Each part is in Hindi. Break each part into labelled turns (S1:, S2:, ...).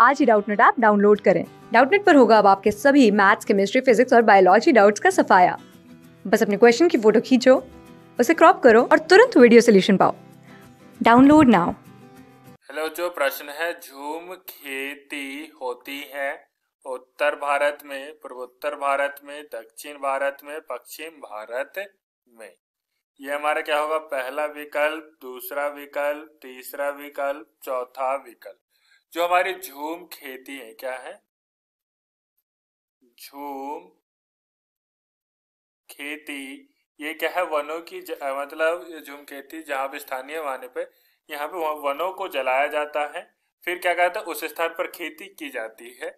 S1: आज ही डाउटनेट ऐप डाउनलोड करें डाउटनेट पर होगा अब आपके सभी मैथ्स केमिस्ट्री फिजिक्स और बायोलॉजी डाउट्स का सफाया बस अपने क्वेश्चन की फोटो खींचो उसे क्रॉप करो और तुरंत वीडियो सोल्यूशन पाओ डाउनलोड नाउ
S2: हेलो जो प्रश्न है झूम खेती होती है उत्तर भारत में पूर्वोत्तर भारत में दक्षिण भारत में पश्चिम भारत में ये हमारा क्या होगा पहला विकल्प दूसरा विकल्प तीसरा विकल्प चौथा विकल्प जो हमारी झूम खेती है क्या है झूम खेती ये क्या है वनों की मतलब झूम खेती जहां पे स्थानीय वाने पे यहाँ पे वनों को जलाया जाता है फिर क्या कहता है उस स्थान पर खेती की जाती है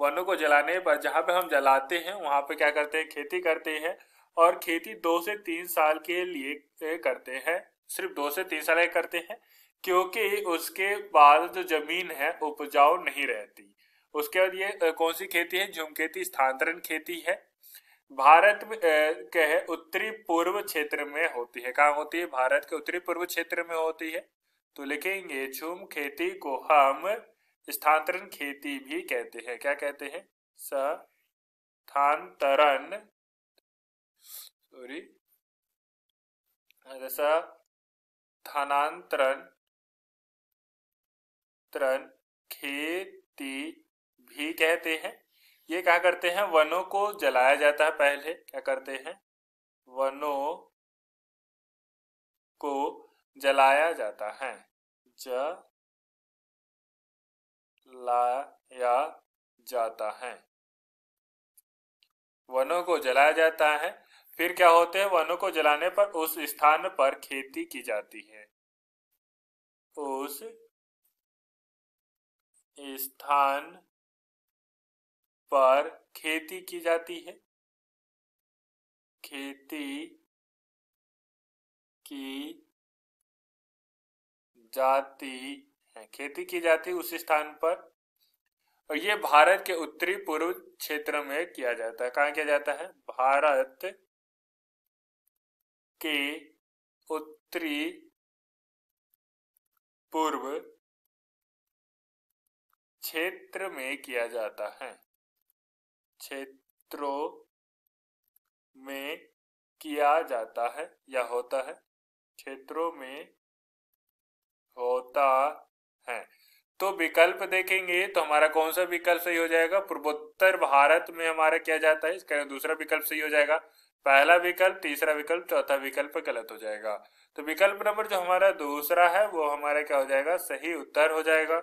S2: वनों को जलाने पर जहाँ पे हम जलाते हैं वहां पे क्या करते हैं खेती करते हैं और खेती दो से तीन साल के लिए करते हैं सिर्फ दो से तीन साल करते हैं क्योंकि उसके बाद जो जमीन है उपजाऊ नहीं रहती उसके बाद ये कौन सी खेती है झुम खेती स्थानांतरण खेती है भारत में क्या उत्तरी पूर्व क्षेत्र में होती है कहाँ होती है भारत के उत्तरी पूर्व क्षेत्र में होती है तो लिखेंगे झूम खेती को हम स्थानांतरण खेती भी कहते हैं क्या कहते हैं स्थानांतरण
S3: सॉरी स्थानांतरण त्रन खेती
S2: भी कहते हैं ये क्या करते हैं वनों को जलाया जाता है पहले
S3: क्या करते हैं वनों को जलाया जाता है लाया जाता है वनों को
S2: जलाया जाता है फिर क्या होते हैं वनों को जलाने पर उस स्थान पर खेती की जाती
S3: है उस स्थान पर खेती की जाती है खेती की जाती है खेती की जाती उस स्थान पर
S2: और ये भारत के उत्तरी पूर्व क्षेत्र में किया जाता है कहा किया जाता है
S3: भारत के उत्तरी पूर्व क्षेत्र में किया जाता है क्षेत्रों
S2: में किया जाता है या होता है क्षेत्रों में होता है तो विकल्प देखेंगे तो हमारा कौन सा विकल्प सही हो जाएगा पूर्वोत्तर भारत में हमारा क्या जाता है इसका दूसरा विकल्प सही हो जाएगा पहला विकल्प तीसरा विकल्प चौथा विकल्प गलत हो जाएगा तो विकल्प नंबर जो हमारा दूसरा है वो हमारा क्या हो जाएगा सही उत्तर हो जाएगा